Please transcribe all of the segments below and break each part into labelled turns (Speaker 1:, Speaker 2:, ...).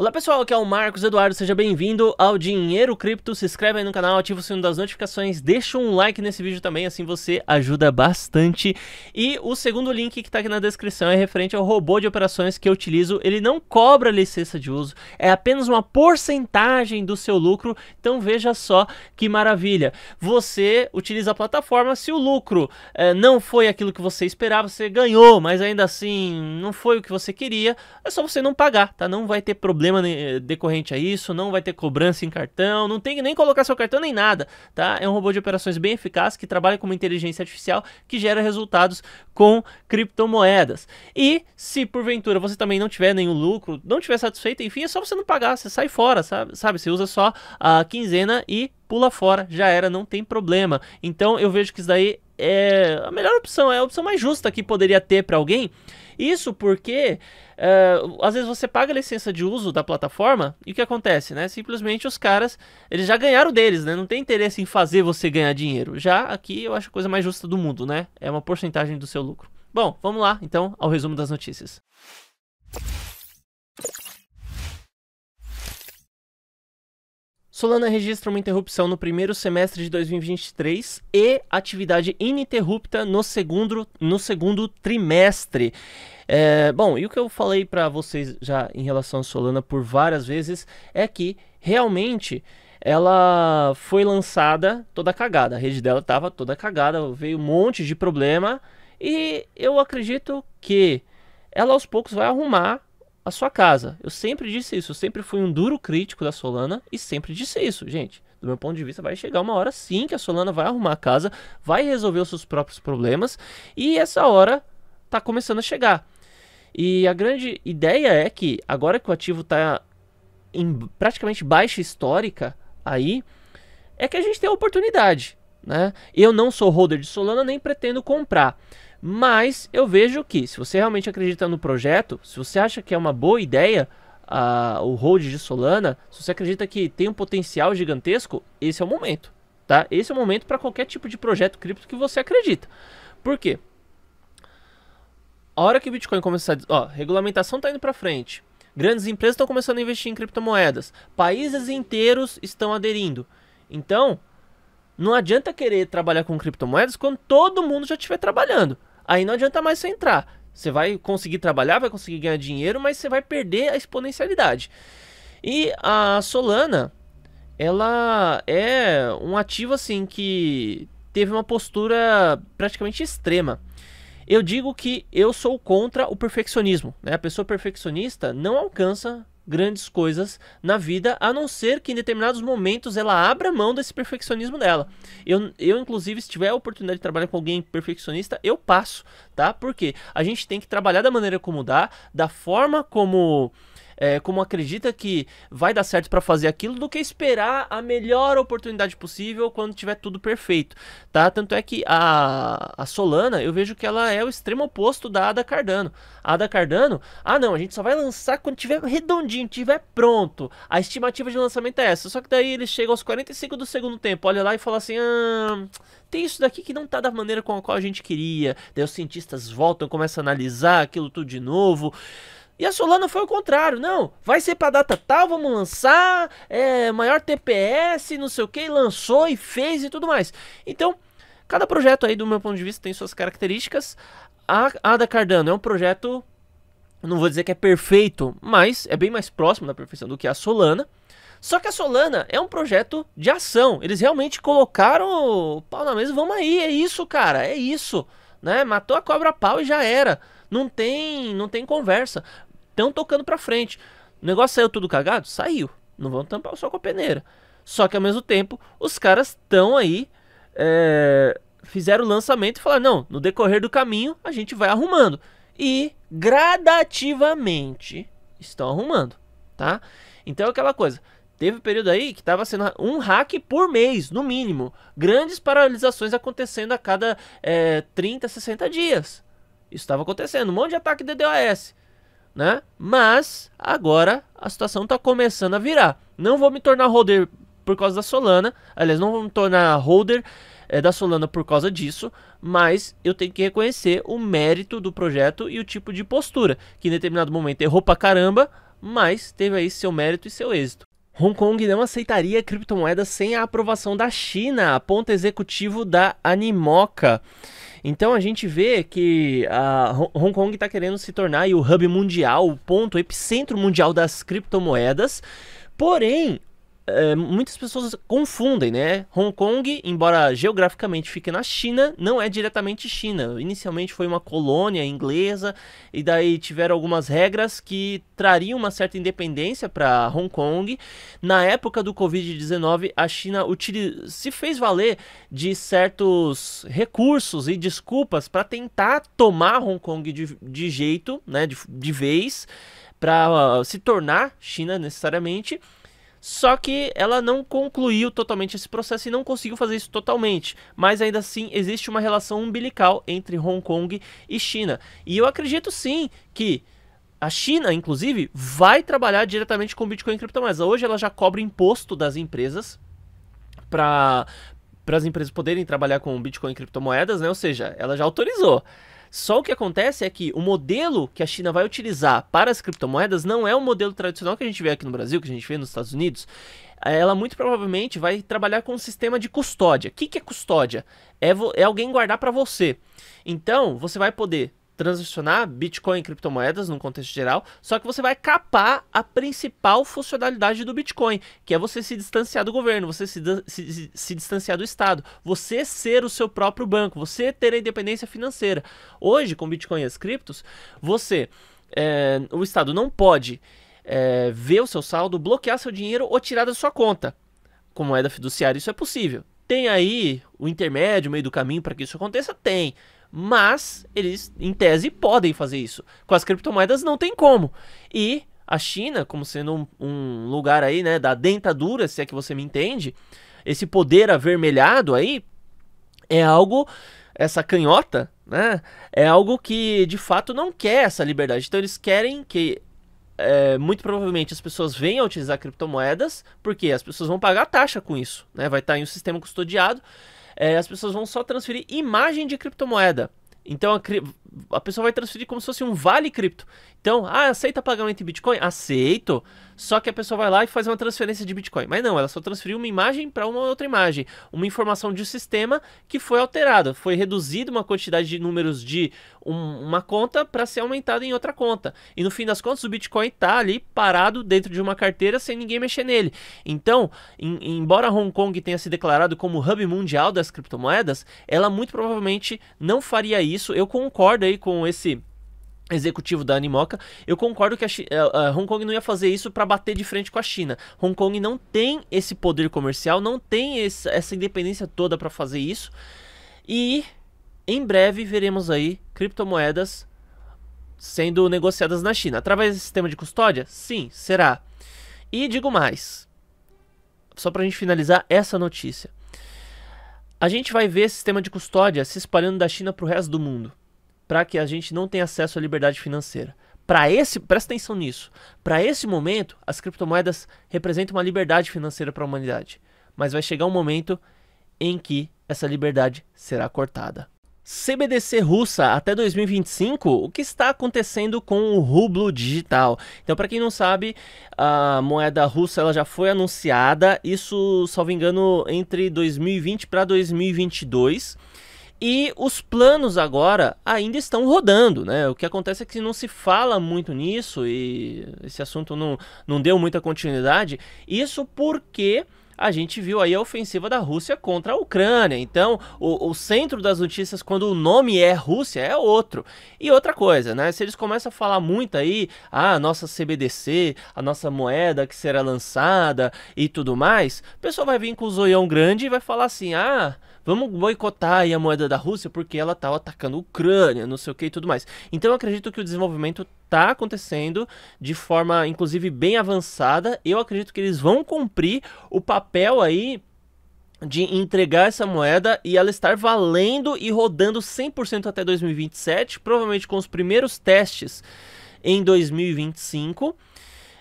Speaker 1: Olá pessoal, aqui é o Marcos Eduardo, seja bem-vindo ao Dinheiro Cripto. Se inscreve aí no canal, ativa o sino das notificações, deixa um like nesse vídeo também, assim você ajuda bastante. E o segundo link que está aqui na descrição é referente ao robô de operações que eu utilizo. Ele não cobra licença de uso, é apenas uma porcentagem do seu lucro. Então veja só que maravilha. Você utiliza a plataforma, se o lucro eh, não foi aquilo que você esperava, você ganhou, mas ainda assim não foi o que você queria, é só você não pagar, tá? Não vai ter problema problema eh, decorrente a isso, não vai ter cobrança em cartão, não tem que nem colocar seu cartão nem nada, tá? É um robô de operações bem eficaz que trabalha com uma inteligência artificial que gera resultados com criptomoedas. E se porventura você também não tiver nenhum lucro, não tiver satisfeito, enfim, é só você não pagar, você sai fora, sabe? sabe? Você usa só a quinzena e pula fora, já era, não tem problema. Então eu vejo que isso daí é a melhor opção, é a opção mais justa que poderia ter para alguém. Isso porque uh, às vezes você paga a licença de uso da plataforma e o que acontece, né? Simplesmente os caras, eles já ganharam deles, né? Não tem interesse em fazer você ganhar dinheiro. Já aqui eu acho a coisa mais justa do mundo, né? É uma porcentagem do seu lucro. Bom, vamos lá então ao resumo das notícias. Solana registra uma interrupção no primeiro semestre de 2023 e atividade ininterrupta no segundo, no segundo trimestre. É, bom, e o que eu falei para vocês já em relação a Solana por várias vezes é que realmente ela foi lançada toda cagada. A rede dela estava toda cagada, veio um monte de problema e eu acredito que ela aos poucos vai arrumar a sua casa. Eu sempre disse isso, eu sempre fui um duro crítico da Solana e sempre disse isso, gente. Do meu ponto de vista, vai chegar uma hora sim que a Solana vai arrumar a casa, vai resolver os seus próprios problemas e essa hora tá começando a chegar. E a grande ideia é que agora que o ativo está em praticamente baixa histórica aí, é que a gente tem a oportunidade, né? Eu não sou holder de Solana nem pretendo comprar. Mas eu vejo que, se você realmente acredita no projeto, se você acha que é uma boa ideia a, ah, o hold de Solana, se você acredita que tem um potencial gigantesco, esse é o momento. Tá? Esse é o momento para qualquer tipo de projeto cripto que você acredita. Por quê? A hora que o Bitcoin começar, ó, regulamentação está indo para frente. Grandes empresas estão começando a investir em criptomoedas. Países inteiros estão aderindo. Então, não adianta querer trabalhar com criptomoedas quando todo mundo já estiver trabalhando aí não adianta mais você entrar. Você vai conseguir trabalhar, vai conseguir ganhar dinheiro, mas você vai perder a exponencialidade. E a Solana, ela é um ativo assim que teve uma postura praticamente extrema. Eu digo que eu sou contra o perfeccionismo. Né? A pessoa perfeccionista não alcança grandes coisas na vida, a não ser que em determinados momentos ela abra mão desse perfeccionismo dela. Eu, eu inclusive, se tiver a oportunidade de trabalhar com alguém perfeccionista, eu passo, tá? Porque a gente tem que trabalhar da maneira como dá, da forma como é, como acredita que vai dar certo para fazer aquilo, do que esperar a melhor oportunidade possível quando tiver tudo perfeito, tá? Tanto é que a, a Solana, eu vejo que ela é o extremo oposto da Ada Cardano. A Ada Cardano, ah não, a gente só vai lançar quando tiver redondinho, tiver pronto. A estimativa de lançamento é essa, só que daí ele chega aos 45 do segundo tempo, olha lá e fala assim, ah, tem isso daqui que não tá da maneira com a qual a gente queria. Daí os cientistas voltam, começam a analisar aquilo tudo de novo. E a Solana foi o contrário, não, vai ser pra data tal, vamos lançar, é, maior TPS, não sei o que, lançou e fez e tudo mais. Então, cada projeto aí, do meu ponto de vista, tem suas características. A, a da Cardano é um projeto, não vou dizer que é perfeito, mas é bem mais próximo da perfeição do que a Solana. Só que a Solana é um projeto de ação, eles realmente colocaram o pau na mesa, vamos aí, é isso, cara, é isso. Né? Matou a cobra a pau e já era. Não tem, não tem conversa estão tocando pra frente. O negócio saiu tudo cagado? Saiu. Não vão tampar o sol com a peneira. Só que ao mesmo tempo, os caras estão aí. É, fizeram o lançamento e falaram: não, no decorrer do caminho a gente vai arrumando. E gradativamente estão arrumando, tá? Então é aquela coisa. Teve um período aí que estava sendo um hack por mês, no mínimo. Grandes paralisações acontecendo a cada é, 30, 60 dias. Isso estava acontecendo. Um monte de ataque DDoS né? Mas agora a situação está começando a virar. Não vou me tornar holder por causa da Solana, aliás, não vou me tornar holder é, da Solana por causa disso, mas eu tenho que reconhecer o mérito do projeto e o tipo de postura, que em determinado momento errou pra caramba, mas teve aí seu mérito e seu êxito. Hong Kong não aceitaria criptomoedas sem a aprovação da China, aponta executivo da Animoca. Então a gente vê que Hong Kong está querendo se tornar o hub mundial, o ponto, o epicentro mundial das criptomoedas. Porém, é, muitas pessoas confundem, né? Hong Kong, embora geograficamente fique na China, não é diretamente China. Inicialmente foi uma colônia inglesa e daí tiveram algumas regras que trariam uma certa independência para Hong Kong. Na época do Covid-19, a China se fez valer de certos recursos e desculpas para tentar tomar Hong Kong de, de jeito, né? De, de vez, para uh, ah, se tornar China necessariamente. Só que ela não concluiu totalmente esse processo e não conseguiu fazer isso totalmente. Mas ainda assim existe uma relação umbilical entre Hong Kong e China. E eu acredito sim que a China, inclusive, vai trabalhar diretamente com Bitcoin e criptomoedas. Hoje ela já cobra imposto das empresas para as empresas poderem trabalhar com Bitcoin e criptomoedas, né? Ou seja, ela já autorizou. Só o que acontece é que o modelo que a China vai utilizar para as criptomoedas não é o modelo tradicional que a gente vê aqui no Brasil, que a gente vê nos Estados Unidos. Ela muito provavelmente vai trabalhar com um sistema de custódia. O que, que é custódia? É, é alguém guardar para você. Então, você vai poder transacionar Bitcoin e criptomoedas num contexto geral, só que você vai capar a principal funcionalidade do Bitcoin, que é você se distanciar do governo, você se, se, se distanciar do Estado, você ser o seu próprio banco, você ter a independência financeira. Hoje, com Bitcoin e as criptos, você, é, o Estado não pode é, ver o seu saldo, bloquear seu dinheiro ou tirar da sua conta. Com moeda fiduciária isso é possível. Tem aí o intermédio, o meio do caminho para que isso aconteça? Tem. Mas eles, em tese, podem fazer isso. Com as criptomoedas não tem como. E a China, como sendo um, um lugar aí, né, da dentadura, se é que você me entende, esse poder avermelhado aí é algo essa canhota, né? É algo que de fato não quer essa liberdade. Então eles querem que é, muito provavelmente as pessoas venham a utilizar criptomoedas, porque as pessoas vão pagar taxa com isso, né? Vai estar em um sistema custodiado é, as pessoas vão só transferir imagem de criptomoeda. Então a cri a pessoa vai transferir como se fosse um vale cripto. Então, ah, aceita pagamento em Bitcoin? Aceito. Só que a pessoa vai lá e faz uma transferência de Bitcoin. Mas não, ela só transferiu uma imagem para uma outra imagem. Uma informação de um sistema que foi alterada. Foi reduzida uma quantidade de números de um, uma conta para ser aumentada em outra conta. E no fim das contas, o Bitcoin está ali parado dentro de uma carteira sem ninguém mexer nele. Então, em, embora Hong Kong tenha se declarado como hub mundial das criptomoedas, ela muito provavelmente não faria isso. Eu concordo aí com esse executivo da Animoca, eu concordo que a, a, eh, eh, Hong Kong não ia fazer isso para bater de frente com a China. Hong Kong não tem esse poder comercial, não tem esse, essa independência toda para fazer isso. E em breve veremos aí criptomoedas sendo negociadas na China através do sistema de custódia? Sim, será. E digo mais, só para a gente finalizar essa notícia. A gente vai ver esse sistema de custódia se espalhando da China para o resto do mundo para que a gente não tenha acesso à liberdade financeira. Para esse, presta atenção nisso. Para esse momento, as criptomoedas representam uma liberdade financeira para a humanidade, mas vai chegar um momento em que essa liberdade será cortada. CBDC russa até 2025, o que está acontecendo com o rublo digital? Então, para quem não sabe, a moeda russa ela já foi anunciada, isso, salvo engano, entre 2020 para 2022. E os planos agora ainda estão rodando, né? O que acontece é que não se fala muito nisso e esse assunto não, não deu muita continuidade. Isso porque a gente viu aí a ofensiva da Rússia contra a Ucrânia. Então, o, o, centro das notícias, quando o nome é Rússia, é outro. E outra coisa, né? Se eles começam a falar muito aí, ah, a nossa CBDC, a nossa moeda que será lançada e tudo mais, o pessoal vai vir com o zoião grande e vai falar assim, ah. Vamos boicotar a moeda da Rússia porque ela tá atacando a Ucrânia, não sei o que e tudo mais. Então eu acredito que o desenvolvimento tá acontecendo de forma, inclusive, bem avançada. Eu acredito que eles vão cumprir o papel aí de entregar essa moeda e ela estar valendo e rodando 100% até 2027, provavelmente com os primeiros testes em 2025.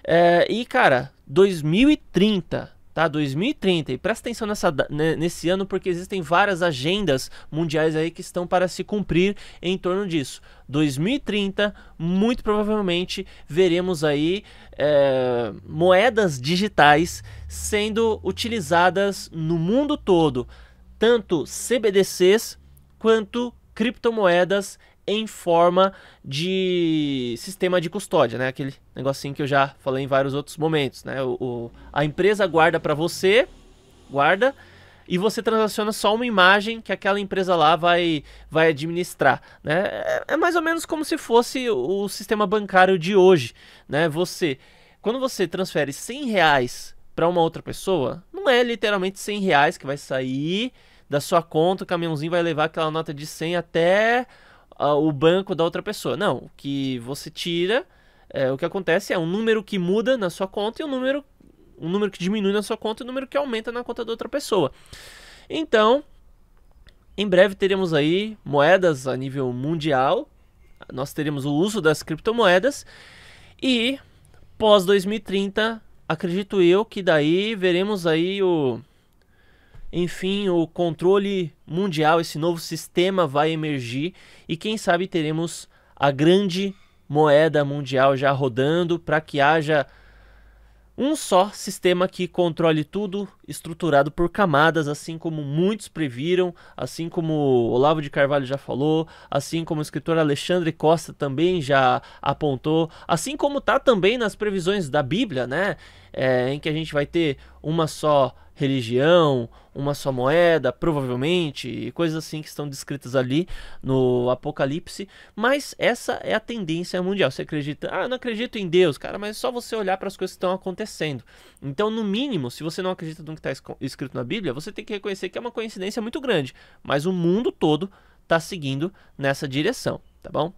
Speaker 1: É, e cara, 2030 tá? 2030. E presta atenção nessa, nesse ano, porque existem várias agendas mundiais aí que estão para se cumprir em torno disso. 2030, muito provavelmente, veremos aí é, moedas digitais sendo utilizadas no mundo todo, tanto CBDCs quanto criptomoedas em forma de sistema de custódia, né? Aquele negocinho que eu já falei em vários outros momentos, né? O, o a empresa guarda para você, guarda, e você transaciona só uma imagem que aquela empresa lá vai, vai administrar, né? É, é mais ou menos como se fosse o, o sistema bancário de hoje, né? Você, quando você transfere 100 reais para uma outra pessoa, não é literalmente 100 reais que vai sair da sua conta, o caminhãozinho vai levar aquela nota de 100 até o banco da outra pessoa. Não, o que você tira, é, o que acontece é um número que muda na sua conta e um número, um número que diminui na sua conta e um número que aumenta na conta da outra pessoa. Então, em breve teremos aí moedas a nível mundial. Nós teremos o uso das criptomoedas e pós 2030, acredito eu que daí veremos aí o enfim, o controle mundial, esse novo sistema vai emergir e quem sabe teremos a grande moeda mundial já rodando para que haja um só sistema que controle tudo estruturado por camadas, assim como muitos previram, assim como Olavo de Carvalho já falou, assim como o escritor Alexandre Costa também já apontou, assim como está também nas previsões da Bíblia, né? É, em que a gente vai ter uma só religião, uma só moeda, provavelmente, e coisas assim que estão descritas ali no Apocalipse. Mas essa é a tendência mundial. Você acredita, ah, não acredito em Deus, cara, mas é só você olhar para as coisas que estão acontecendo. Então, no mínimo, se você não acredita no que está escrito na Bíblia, você tem que reconhecer que é uma coincidência muito grande. Mas o mundo todo está seguindo nessa direção, tá bom?